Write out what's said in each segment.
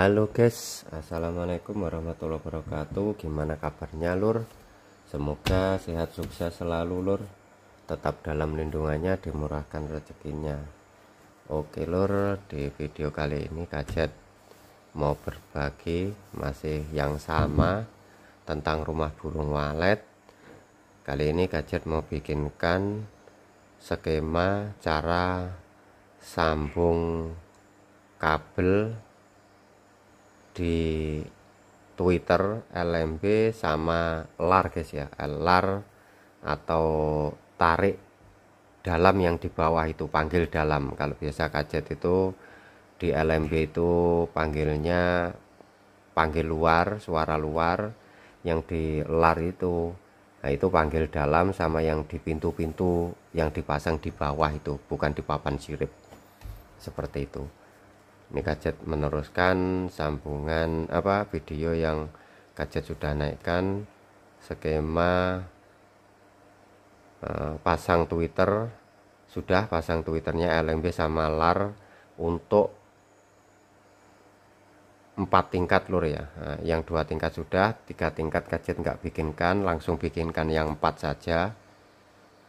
Halo guys, assalamualaikum warahmatullahi wabarakatuh. Gimana kabarnya lur? Semoga sehat sukses selalu lur. Tetap dalam lindungannya dimurahkan rezekinya. Oke lur, di video kali ini Kajet mau berbagi masih yang sama tentang rumah burung walet. Kali ini Kajet mau bikinkan skema cara sambung kabel di Twitter LMB sama LAR guys ya LAR atau tarik dalam yang di bawah itu panggil dalam kalau biasa kajet itu di LMB itu panggilnya panggil luar suara luar yang di LAR itu nah itu panggil dalam sama yang di pintu-pintu yang dipasang di bawah itu bukan di papan sirip seperti itu ini Kajat meneruskan sambungan apa video yang kajet sudah naikkan skema uh, pasang Twitter sudah pasang Twitternya LMB sama LAR untuk empat tingkat lur ya nah, yang dua tingkat sudah tiga tingkat kajet nggak bikinkan langsung bikinkan yang empat saja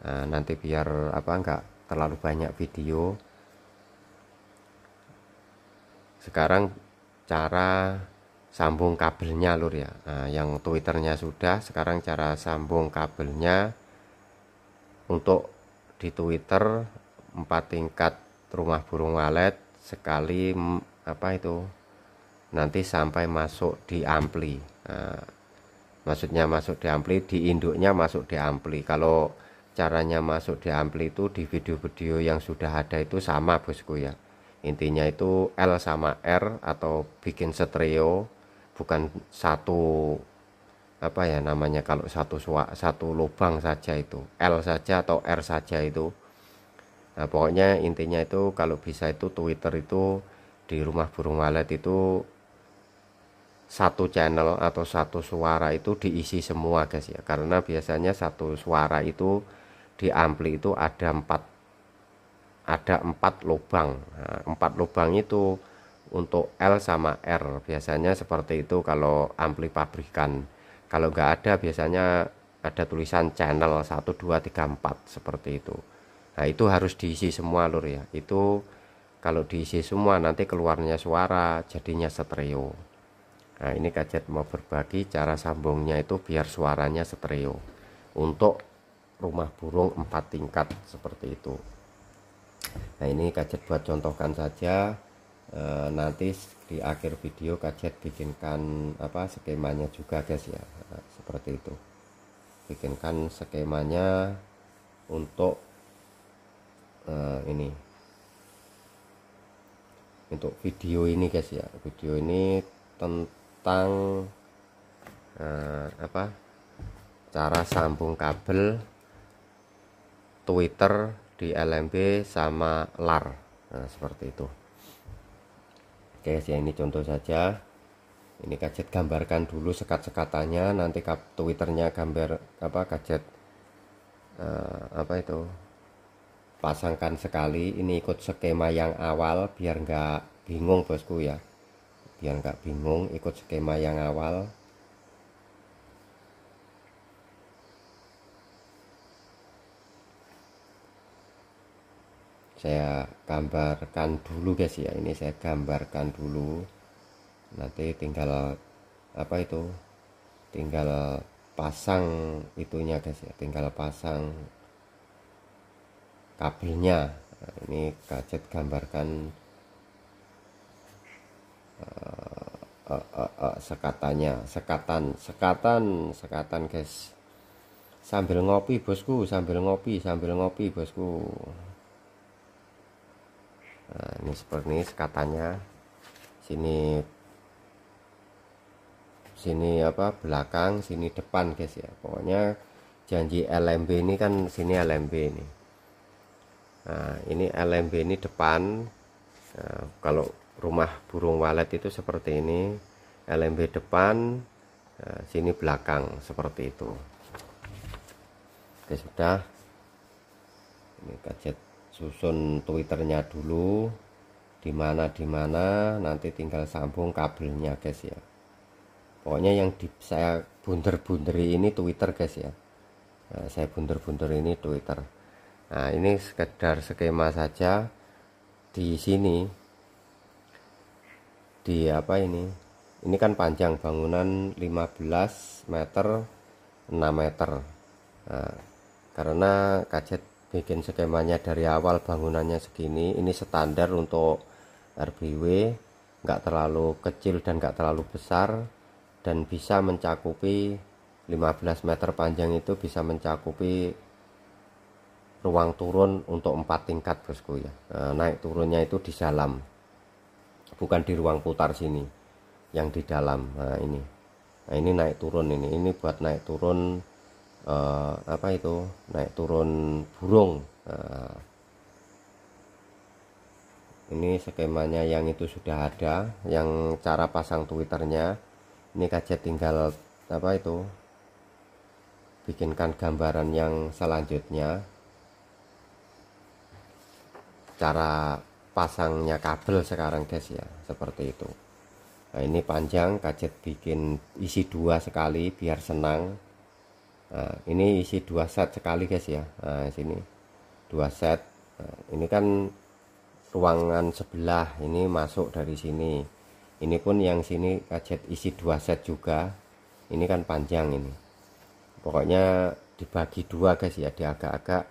nah, nanti biar apa nggak terlalu banyak video sekarang cara sambung kabelnya lur ya nah, yang twitternya sudah sekarang cara sambung kabelnya untuk di twitter empat tingkat rumah burung walet sekali apa itu nanti sampai masuk di ampli nah, maksudnya masuk di ampli di induknya masuk di ampli kalau caranya masuk di ampli itu di video-video yang sudah ada itu sama bosku ya intinya itu L sama R atau bikin stereo bukan satu apa ya namanya kalau satu satu lubang saja itu L saja atau R saja itu nah pokoknya intinya itu kalau bisa itu Twitter itu di rumah burung walet itu satu channel atau satu suara itu diisi semua guys ya karena biasanya satu suara itu di ampli itu ada empat ada empat lubang nah, empat lubang itu untuk L sama R biasanya seperti itu kalau ampli pabrikan kalau nggak ada biasanya ada tulisan channel 1 2 3 4 seperti itu nah itu harus diisi semua lur ya itu kalau diisi semua nanti keluarnya suara jadinya stereo nah ini kajet mau berbagi cara sambungnya itu biar suaranya stereo untuk rumah burung empat tingkat seperti itu nah ini kajet buat contohkan saja e, nanti di akhir video kajet bikinkan apa skemanya juga guys ya nah, seperti itu bikinkan skemanya untuk e, ini untuk video ini guys ya video ini tentang e, apa cara sambung kabel Twitter di LMB sama LAR nah, seperti itu oke ya ini contoh saja ini gadget gambarkan dulu sekat-sekatannya nanti kap twitternya gambar apa gadget uh, apa itu pasangkan sekali ini ikut skema yang awal biar nggak bingung bosku ya biar nggak bingung ikut skema yang awal saya gambarkan dulu guys ya ini saya gambarkan dulu nanti tinggal apa itu tinggal pasang itunya guys ya tinggal pasang kabelnya nah, ini gadget gambarkan uh, uh, uh, uh, sekatannya sekatan sekatan sekatan guys sambil ngopi bosku sambil ngopi sambil ngopi bosku Eh, ini seperti ini sekatannya sini sini apa belakang sini depan guys ya pokoknya janji LMB ini kan sini LMB ini nah ini LMB ini depan nah, kalau rumah burung walet itu seperti ini LMB depan nah, sini belakang seperti itu oke sudah ini kajet susun twitternya dulu dimana dimana nanti tinggal sambung kabelnya guys ya pokoknya yang di, saya bunder-bunderi ini twitter guys ya nah, saya bunder-bunder ini twitter nah ini sekedar skema saja di sini di apa ini ini kan panjang bangunan 15 meter 6 meter nah, karena kajet bikin skemanya dari awal bangunannya segini ini standar untuk RBW nggak terlalu kecil dan nggak terlalu besar dan bisa mencakupi 15 meter panjang itu bisa mencakupi ruang turun untuk empat tingkat bosku ya e, naik turunnya itu di dalam bukan di ruang putar sini yang di dalam nah, ini nah ini naik turun ini ini buat naik turun uh, apa itu naik turun burung uh, ini skemanya yang itu sudah ada yang cara pasang twitternya ini kajet tinggal apa itu bikinkan gambaran yang selanjutnya cara pasangnya kabel sekarang guys ya seperti itu nah ini panjang kajet bikin isi dua sekali biar senang nah, ini isi dua set sekali guys ya nah, sini dua set nah, ini kan ruangan sebelah ini masuk dari sini ini pun yang sini kajet isi dua set juga ini kan panjang ini pokoknya dibagi dua guys ya di agak-agak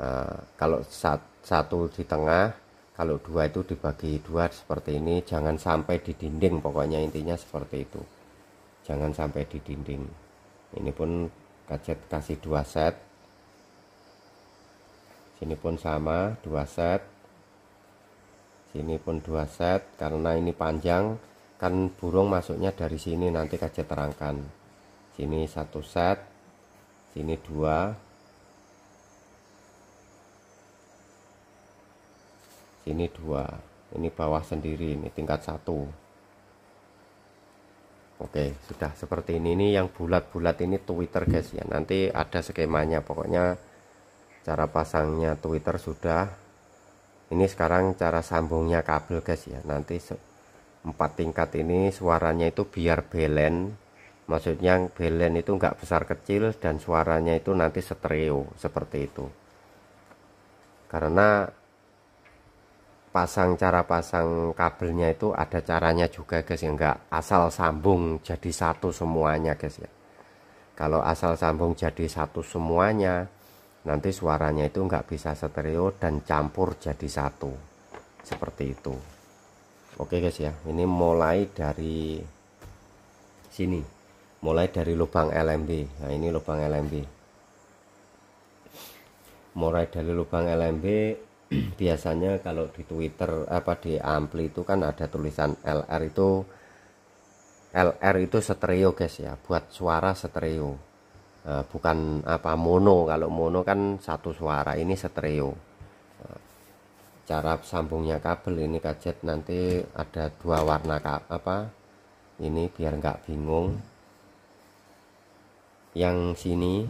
uh, kalau sat, satu di tengah kalau dua itu dibagi dua seperti ini jangan sampai di dinding pokoknya intinya seperti itu jangan sampai di dinding ini pun gadget kasih dua set sini pun sama dua set sini pun dua set karena ini panjang kan burung masuknya dari sini nanti gadget terangkan sini satu set sini dua sini dua ini bawah sendiri ini tingkat satu Oke, sudah seperti ini ini yang bulat-bulat ini Twitter guys ya. Nanti ada skemanya pokoknya cara pasangnya Twitter sudah. Ini sekarang cara sambungnya kabel guys ya. Nanti empat tingkat ini suaranya itu biar belen. Maksudnya belen itu nggak besar kecil dan suaranya itu nanti stereo seperti itu. Karena pasang cara pasang kabelnya itu ada caranya juga guys ya Enggak asal sambung jadi satu semuanya guys ya kalau asal sambung jadi satu semuanya nanti suaranya itu enggak bisa stereo dan campur jadi satu seperti itu oke guys ya ini mulai dari sini mulai dari lubang LMB nah ini lubang LMB mulai dari lubang LMB biasanya kalau di Twitter apa di Ampli itu kan ada tulisan LR itu LR itu stereo guys ya buat suara stereo eh, bukan apa mono kalau mono kan satu suara ini stereo eh, cara sambungnya kabel ini gadget nanti ada dua warna apa ini biar nggak bingung yang sini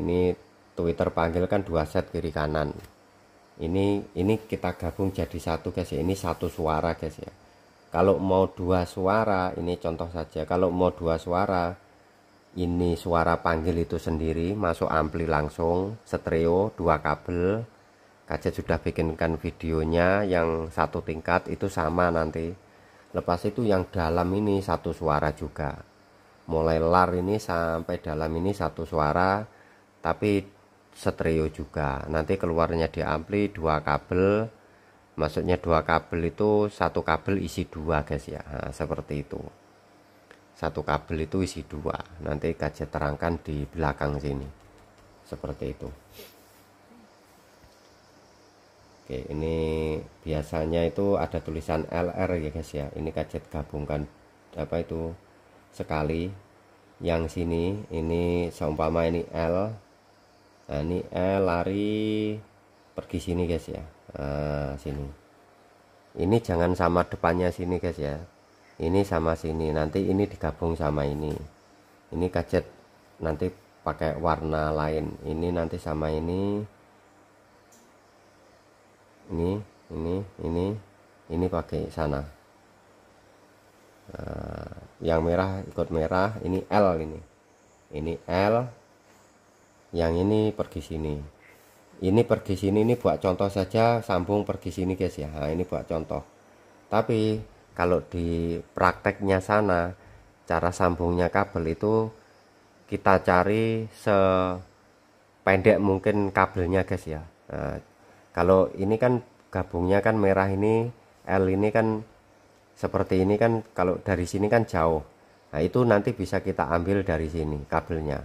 ini Twitter panggil kan dua set kiri kanan ini ini kita gabung jadi satu guys ya ini satu suara guys ya kalau mau dua suara ini contoh saja kalau mau dua suara ini suara panggil itu sendiri masuk ampli langsung stereo dua kabel kaca sudah bikinkan videonya yang satu tingkat itu sama nanti lepas itu yang dalam ini satu suara juga mulai lar ini sampai dalam ini satu suara tapi stereo juga nanti keluarnya di ampli dua kabel maksudnya dua kabel itu satu kabel isi dua guys ya nah, seperti itu satu kabel itu isi dua nanti gadget terangkan di belakang sini seperti itu oke ini biasanya itu ada tulisan LR ya guys ya ini gadget gabungkan apa itu sekali yang sini ini seumpama ini L nah, ini eh lari pergi sini guys ya nah, sini ini jangan sama depannya sini guys ya ini sama sini nanti ini digabung sama ini ini kacet nanti pakai warna lain ini nanti sama ini ini ini ini ini pakai sana nah, yang merah ikut merah ini L ini ini L yang ini pergi sini ini pergi sini ini buat contoh saja sambung pergi sini guys ya nah, ini buat contoh tapi kalau di prakteknya sana cara sambungnya kabel itu kita cari sependek mungkin kabelnya guys ya nah, kalau ini kan gabungnya kan merah ini L ini kan seperti ini kan kalau dari sini kan jauh Nah, itu nanti bisa kita ambil dari sini kabelnya.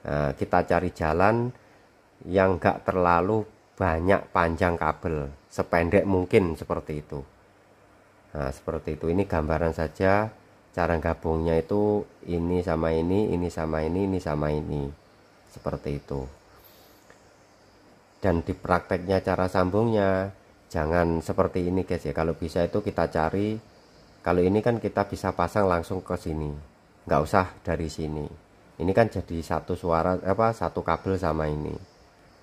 Eh, kita cari jalan yang gak terlalu banyak panjang kabel sependek mungkin seperti itu nah seperti itu ini gambaran saja cara gabungnya itu ini sama ini ini sama ini ini sama ini seperti itu dan di prakteknya cara sambungnya jangan seperti ini guys ya kalau bisa itu kita cari kalau ini kan kita bisa pasang langsung ke sini nggak usah dari sini ini kan jadi satu suara apa satu kabel sama ini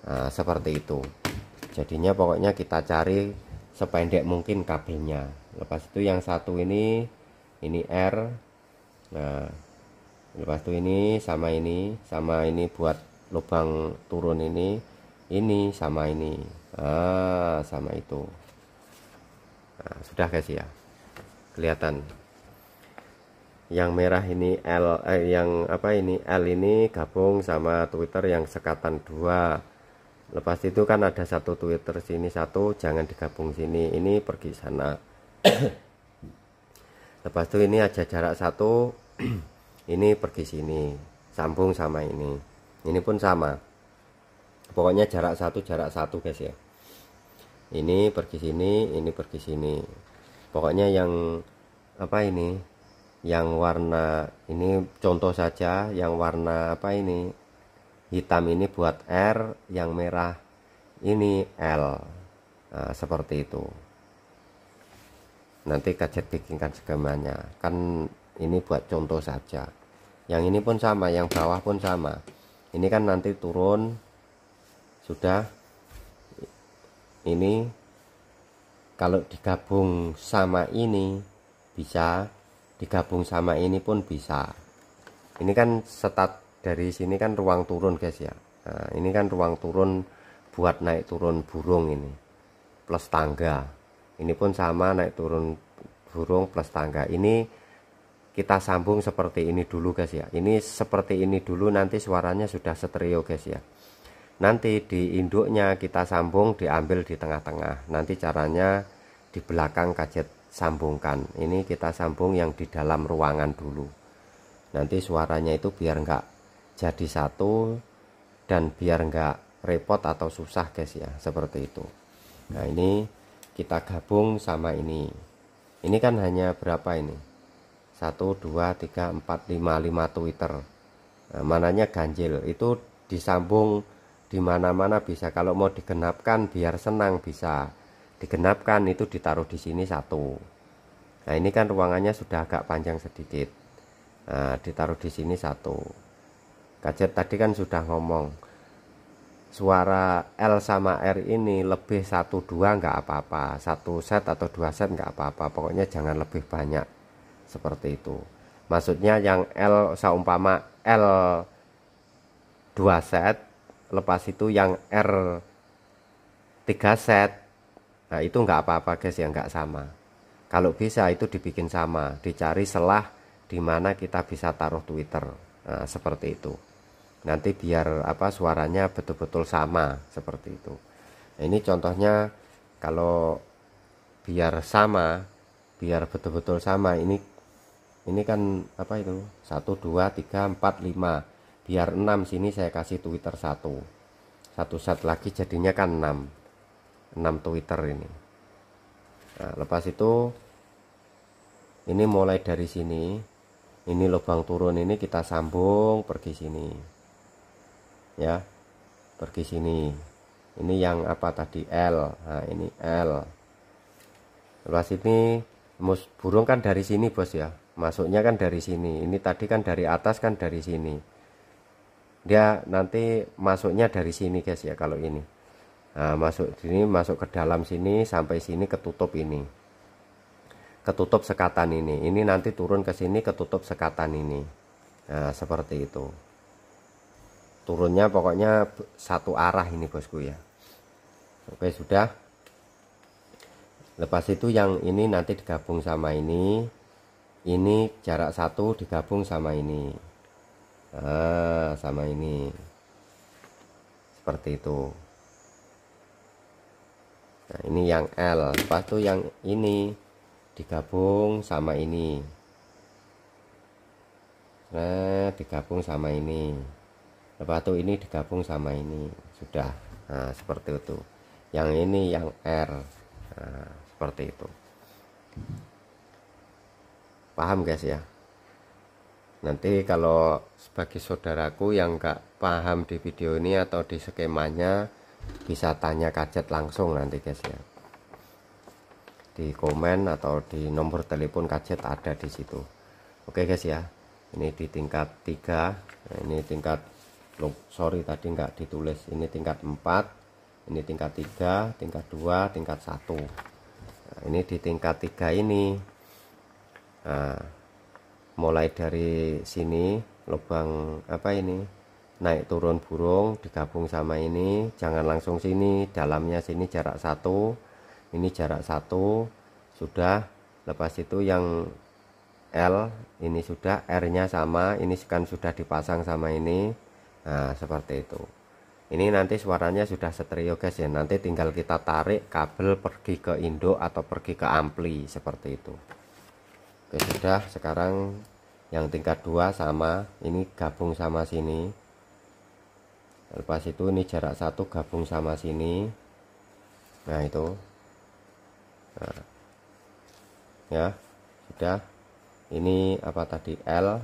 nah, seperti itu jadinya pokoknya kita cari sependek mungkin kabelnya lepas itu yang satu ini ini R nah lepas itu ini sama ini sama ini buat lubang turun ini ini sama ini ah sama itu nah, sudah guys ya kelihatan yang merah ini L eh, yang apa ini L ini gabung sama Twitter yang sekatan dua lepas itu kan ada satu Twitter sini satu jangan digabung sini ini pergi sana lepas itu ini aja jarak satu ini pergi sini sambung sama ini ini pun sama pokoknya jarak satu jarak satu guys ya ini pergi sini ini pergi sini pokoknya yang apa ini yang warna ini contoh saja yang warna apa ini hitam ini buat R yang merah ini L nah, seperti itu nanti kajet bikinkan segamanya kan ini buat contoh saja yang ini pun sama yang bawah pun sama ini kan nanti turun sudah ini kalau digabung sama ini bisa digabung sama ini pun bisa ini kan setat dari sini kan ruang turun guys ya nah, ini kan ruang turun buat naik turun burung ini plus tangga ini pun sama naik turun burung plus tangga ini kita sambung seperti ini dulu guys ya ini seperti ini dulu nanti suaranya sudah stereo guys ya nanti di induknya kita sambung diambil di tengah-tengah nanti caranya di belakang kajet sambungkan ini kita sambung yang di dalam ruangan dulu nanti suaranya itu biar enggak jadi satu dan biar enggak repot atau susah guys ya seperti itu nah ini kita gabung sama ini ini kan hanya berapa ini 1 2 3 4 5 5 Twitter nah, mananya ganjil itu disambung dimana-mana bisa kalau mau digenapkan biar senang bisa digenapkan itu ditaruh di sini satu nah ini kan ruangannya sudah agak panjang sedikit nah, ditaruh di sini satu kajet tadi kan sudah ngomong suara L sama R ini lebih satu dua nggak apa-apa satu set atau dua set nggak apa-apa pokoknya jangan lebih banyak seperti itu maksudnya yang L seumpama L dua set lepas itu yang R tiga set Nah itu nggak apa-apa guys yang nggak sama. Kalau bisa itu dibikin sama, dicari selah di mana kita bisa taruh Twitter nah, seperti itu. Nanti biar apa suaranya betul-betul sama seperti itu. Nah, ini contohnya kalau biar sama, biar betul-betul sama ini ini kan apa itu satu dua tiga empat lima biar enam sini saya kasih Twitter satu satu set lagi jadinya kan enam 6 Twitter ini nah, lepas itu ini mulai dari sini ini lubang turun ini kita sambung pergi sini ya pergi sini ini yang apa tadi L nah ini L lepas ini mus burung kan dari sini bos ya masuknya kan dari sini ini tadi kan dari atas kan dari sini dia nanti masuknya dari sini guys ya kalau ini nah, masuk sini masuk ke dalam sini sampai sini ketutup ini ketutup sekatan ini ini nanti turun ke sini ketutup sekatan ini nah seperti itu turunnya pokoknya satu arah ini bosku ya oke sudah lepas itu yang ini nanti digabung sama ini ini jarak satu digabung sama ini nah, sama ini seperti itu nah ini yang L lepas itu yang ini digabung sama ini nah digabung sama ini lepas itu ini digabung sama ini sudah nah seperti itu yang ini yang R nah, seperti itu paham guys ya nanti kalau sebagai saudaraku yang nggak paham di video ini atau di skemanya bisa tanya kacet langsung nanti guys ya di komen atau di nomor telepon kacet ada di situ oke guys ya ini di tingkat 3 nah, ini tingkat loh, sorry tadi nggak ditulis ini tingkat 4 ini tingkat 3 tingkat 2 tingkat 1 nah, ini di tingkat 3 ini nah, mulai dari sini lubang apa ini naik turun burung digabung sama ini jangan langsung sini dalamnya sini jarak satu ini jarak satu sudah lepas itu yang L ini sudah R nya sama ini kan sudah dipasang sama ini nah seperti itu ini nanti suaranya sudah stereo guys ya nanti tinggal kita tarik kabel pergi ke induk atau pergi ke ampli seperti itu oke sudah sekarang yang tingkat dua sama ini gabung sama sini lepas itu ini jarak satu gabung sama sini nah itu nah. ya sudah ini apa tadi L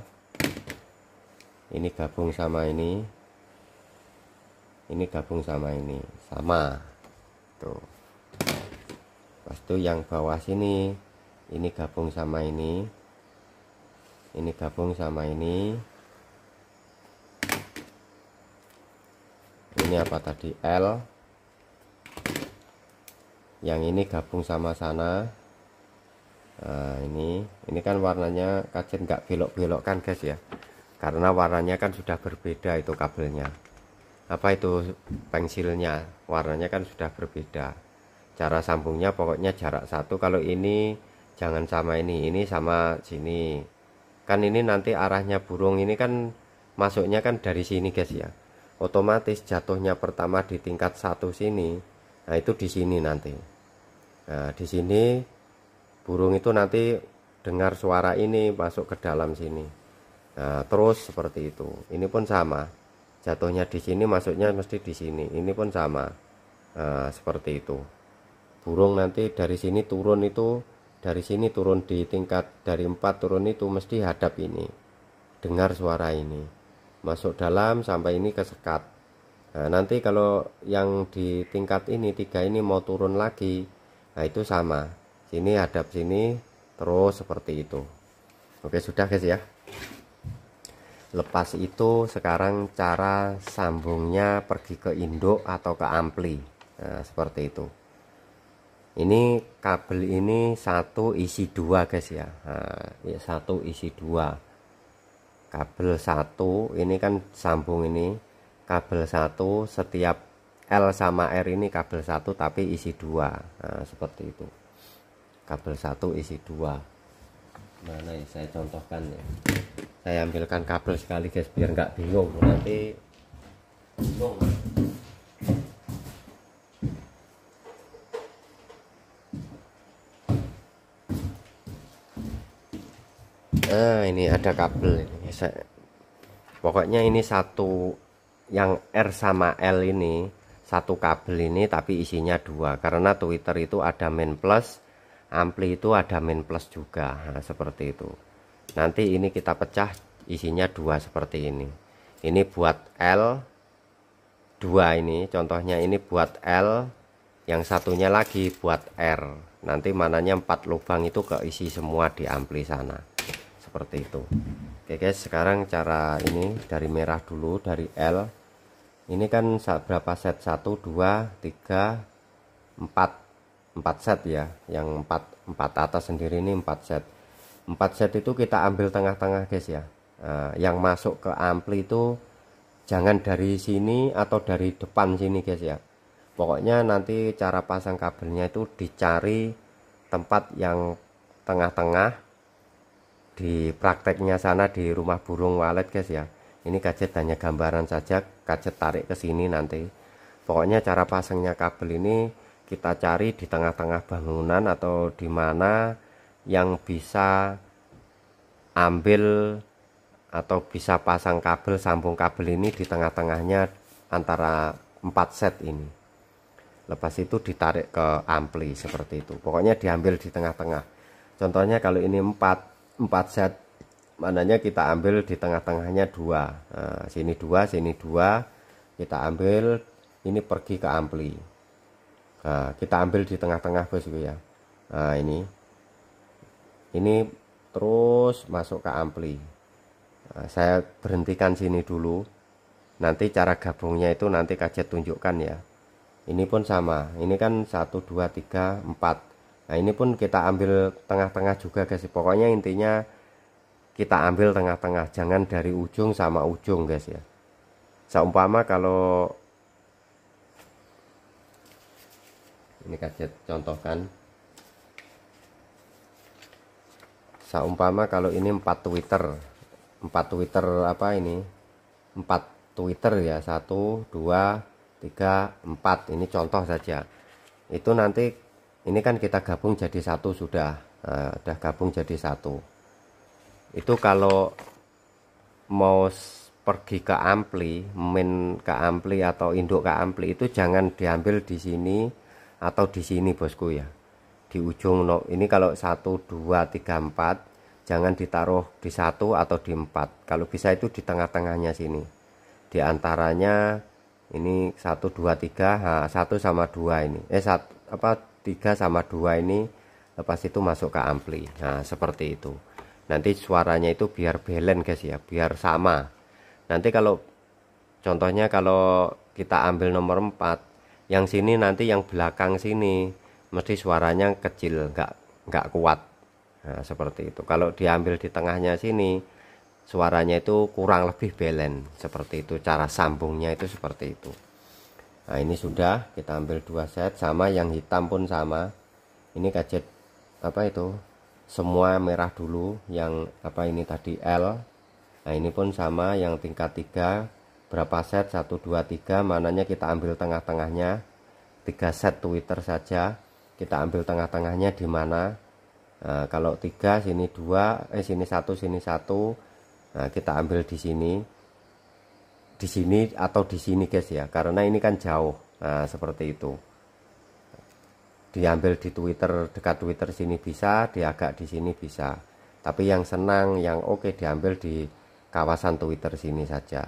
ini gabung sama ini ini gabung sama ini sama tuh pas itu yang bawah sini ini gabung sama ini ini gabung sama ini ini apa tadi L yang ini gabung sama sana nah, ini ini kan warnanya kacen nggak belok-belok kan guys ya karena warnanya kan sudah berbeda itu kabelnya apa itu pensilnya warnanya kan sudah berbeda cara sambungnya pokoknya jarak satu kalau ini jangan sama ini ini sama sini kan ini nanti arahnya burung ini kan masuknya kan dari sini guys ya otomatis jatuhnya pertama di tingkat satu sini nah itu di sini nanti nah di sini burung itu nanti dengar suara ini masuk ke dalam sini nah, terus seperti itu ini pun sama jatuhnya di sini masuknya mesti di sini ini pun sama nah, seperti itu burung nanti dari sini turun itu dari sini turun di tingkat dari empat turun itu mesti hadap ini dengar suara ini masuk dalam sampai ini ke sekat nah, nanti kalau yang di tingkat ini tiga ini mau turun lagi nah itu sama sini hadap sini terus seperti itu oke sudah guys ya lepas itu sekarang cara sambungnya pergi ke induk atau ke ampli nah, seperti itu ini kabel ini satu isi dua guys ya nah, ya, satu isi dua kabel satu ini kan sambung ini kabel satu setiap L sama R ini kabel satu tapi isi dua nah, seperti itu kabel satu isi dua mana ya saya contohkan ya saya ambilkan kabel sekali guys biar nggak bingung nanti bingung nah ini ada kabel ini pokoknya ini satu yang R sama L ini satu kabel ini tapi isinya dua karena Twitter itu ada main plus ampli itu ada main plus juga nah, seperti itu nanti ini kita pecah isinya dua seperti ini ini buat L dua ini contohnya ini buat L yang satunya lagi buat R nanti mananya empat lubang itu keisi semua di ampli sana seperti itu oke guys sekarang cara ini dari merah dulu dari L ini kan berapa set 1 2 3 4 4 set ya yang 4 4 atas sendiri ini 4 set 4 set itu kita ambil tengah-tengah guys ya nah, yang masuk ke ampli itu jangan dari sini atau dari depan sini guys ya pokoknya nanti cara pasang kabelnya itu dicari tempat yang tengah-tengah di prakteknya sana di rumah burung walet guys ya ini gadget hanya gambaran saja gadget tarik ke sini nanti pokoknya cara pasangnya kabel ini kita cari di tengah-tengah bangunan atau di mana yang bisa ambil atau bisa pasang kabel sambung kabel ini di tengah-tengahnya antara empat set ini lepas itu ditarik ke ampli seperti itu pokoknya diambil di tengah-tengah contohnya kalau ini 4 Empat set mananya kita ambil di tengah-tengahnya dua nah, sini dua sini dua kita ambil ini pergi ke ampli nah, kita ambil di tengah-tengah bosku ya nah ini ini terus masuk ke ampli nah, saya berhentikan sini dulu nanti cara gabungnya itu nanti kajet tunjukkan ya ini pun sama ini kan satu dua tiga empat. Nah ini pun kita ambil tengah-tengah juga guys. Pokoknya intinya kita ambil tengah-tengah. Jangan dari ujung sama ujung guys ya. Seumpama kalau ini kaget contohkan. Seumpama kalau ini 4 Twitter. 4 Twitter apa ini? 4 Twitter ya. 1, 2, 3, 4. Ini contoh saja. Itu nanti ini kan kita gabung jadi satu sudah uh, gabung jadi satu itu kalau mau pergi ke ampli min ke ampli atau induk ke ampli itu jangan diambil di sini atau di sini bosku ya di ujung no, ini kalau satu dua tiga empat jangan ditaruh di satu atau di empat kalau bisa itu di tengah-tengahnya sini di antaranya ini satu dua tiga satu sama dua ini eh satu apa 3 sama 2 ini lepas itu masuk ke ampli nah seperti itu nanti suaranya itu biar balance guys ya biar sama nanti kalau contohnya kalau kita ambil nomor 4 yang sini nanti yang belakang sini mesti suaranya kecil nggak nggak kuat nah, seperti itu kalau diambil di tengahnya sini suaranya itu kurang lebih balance seperti itu cara sambungnya itu seperti itu Nah ini sudah kita ambil dua set sama yang hitam pun sama. Ini gadget apa itu? Semua merah dulu yang apa ini tadi L. Nah ini pun sama yang tingkat 3 berapa set 1 2 3 mananya kita ambil tengah-tengahnya. 3 set Twitter saja. Kita ambil tengah-tengahnya di mana? Nah, kalau 3 sini 2 eh sini 1 sini 1. Nah, kita ambil di sini di sini atau di sini guys ya karena ini kan jauh nah seperti itu diambil di Twitter dekat Twitter sini bisa di agak di sini bisa tapi yang senang yang oke okay, diambil di kawasan Twitter sini saja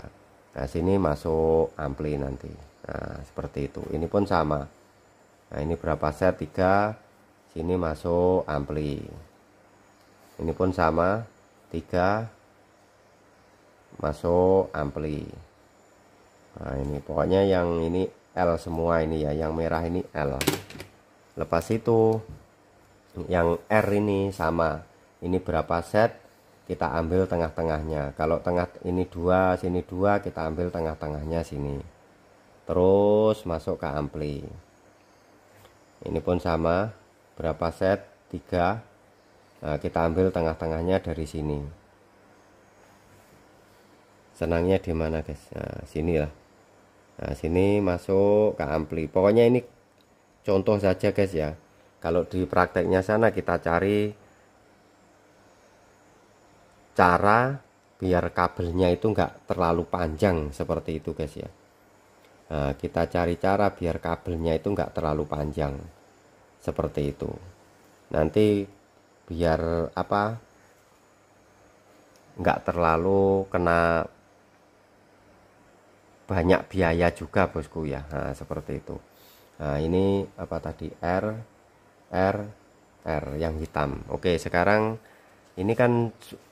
nah sini masuk ampli nanti nah seperti itu ini pun sama nah ini berapa set tiga sini masuk ampli ini pun sama tiga masuk ampli nah ini pokoknya yang ini L semua ini ya yang merah ini L lepas itu yang R ini sama ini berapa set kita ambil tengah-tengahnya kalau tengah ini dua sini dua kita ambil tengah-tengahnya sini terus masuk ke ampli ini pun sama berapa set tiga nah, kita ambil tengah-tengahnya dari sini senangnya di mana guys nah, sini lah nah sini masuk ke ampli pokoknya ini contoh saja guys ya kalau di prakteknya sana kita cari cara biar kabelnya itu enggak terlalu panjang seperti itu guys ya nah, kita cari cara biar kabelnya itu enggak terlalu panjang seperti itu nanti biar apa nggak terlalu kena banyak biaya juga bosku ya nah, seperti itu nah ini apa tadi R R R yang hitam oke sekarang ini kan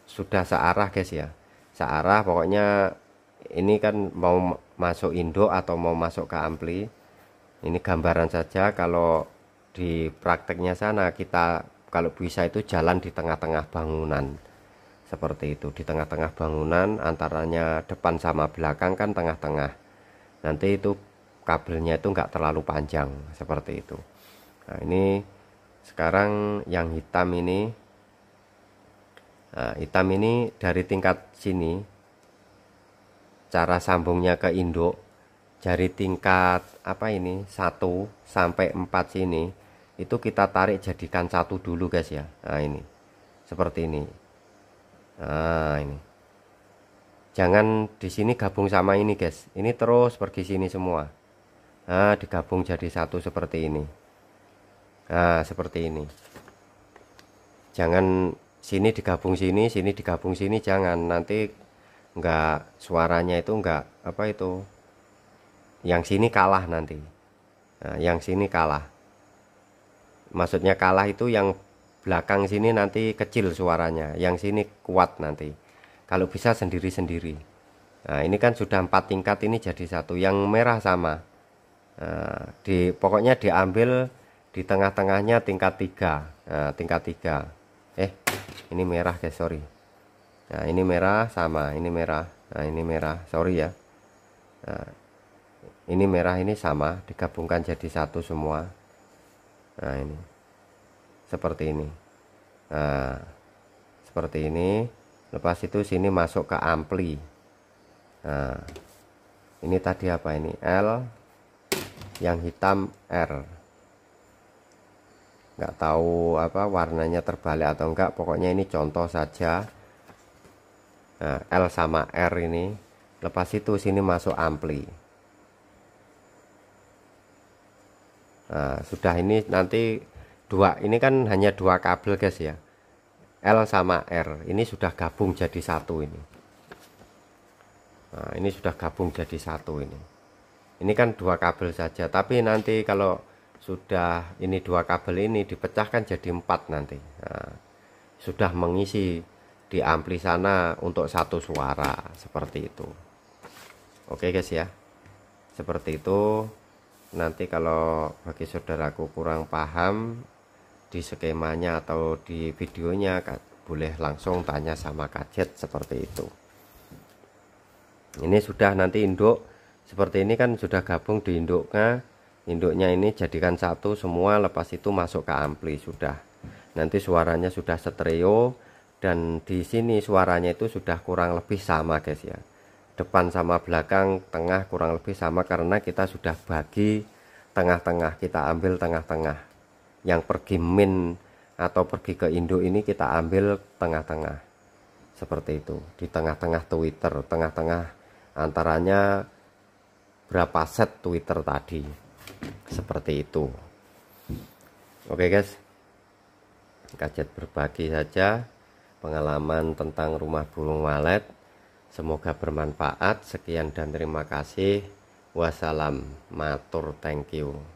sudah searah guys ya searah pokoknya ini kan mau masuk Indo atau mau masuk ke Ampli ini gambaran saja kalau di prakteknya sana kita kalau bisa itu jalan di tengah-tengah bangunan seperti itu di tengah-tengah bangunan antaranya depan sama belakang kan tengah-tengah nanti itu kabelnya itu nggak terlalu panjang seperti itu nah ini sekarang yang hitam ini nah, hitam ini dari tingkat sini cara sambungnya ke induk dari tingkat apa ini 1 sampai 4 sini itu kita tarik jadikan satu dulu guys ya nah ini seperti ini Nah, ini. Jangan di sini gabung sama ini, guys. Ini terus pergi sini semua. Nah, digabung jadi satu seperti ini. Nah, seperti ini. Jangan sini digabung sini, sini digabung sini, jangan nanti enggak suaranya itu enggak apa itu. Yang sini kalah nanti. Nah, yang sini kalah. Maksudnya kalah itu yang belakang sini nanti kecil suaranya yang sini kuat nanti kalau bisa sendiri-sendiri nah ini kan sudah empat tingkat ini jadi satu yang merah sama nah, di pokoknya diambil di tengah-tengahnya tingkat tiga nah, tingkat tiga eh ini merah guys sorry nah ini merah sama ini merah nah ini merah sorry ya nah, ini merah ini sama digabungkan jadi satu semua nah ini seperti ini nah seperti ini lepas itu sini masuk ke ampli nah ini tadi apa ini L yang hitam R nggak tahu apa warnanya terbalik atau enggak pokoknya ini contoh saja nah, L sama R ini lepas itu sini masuk ampli nah, sudah ini nanti dua ini kan hanya dua kabel guys ya L sama R ini sudah gabung jadi satu ini nah, ini sudah gabung jadi satu ini ini kan dua kabel saja tapi nanti kalau sudah ini dua kabel ini dipecahkan jadi empat nanti nah, sudah mengisi di ampli sana untuk satu suara seperti itu oke guys ya seperti itu nanti kalau bagi saudaraku kurang paham di skemanya atau di videonya boleh langsung tanya sama kajet seperti itu ini sudah nanti induk seperti ini kan sudah gabung di induknya induknya ini jadikan satu semua lepas itu masuk ke ampli sudah nanti suaranya sudah stereo dan di sini suaranya itu sudah kurang lebih sama guys ya depan sama belakang tengah kurang lebih sama karena kita sudah bagi tengah-tengah kita ambil tengah-tengah yang pergi min atau pergi ke indo ini kita ambil tengah-tengah seperti itu di tengah-tengah Twitter tengah-tengah antaranya berapa set Twitter tadi seperti itu oke guys kajet berbagi saja pengalaman tentang rumah burung walet semoga bermanfaat sekian dan terima kasih wassalam matur thank you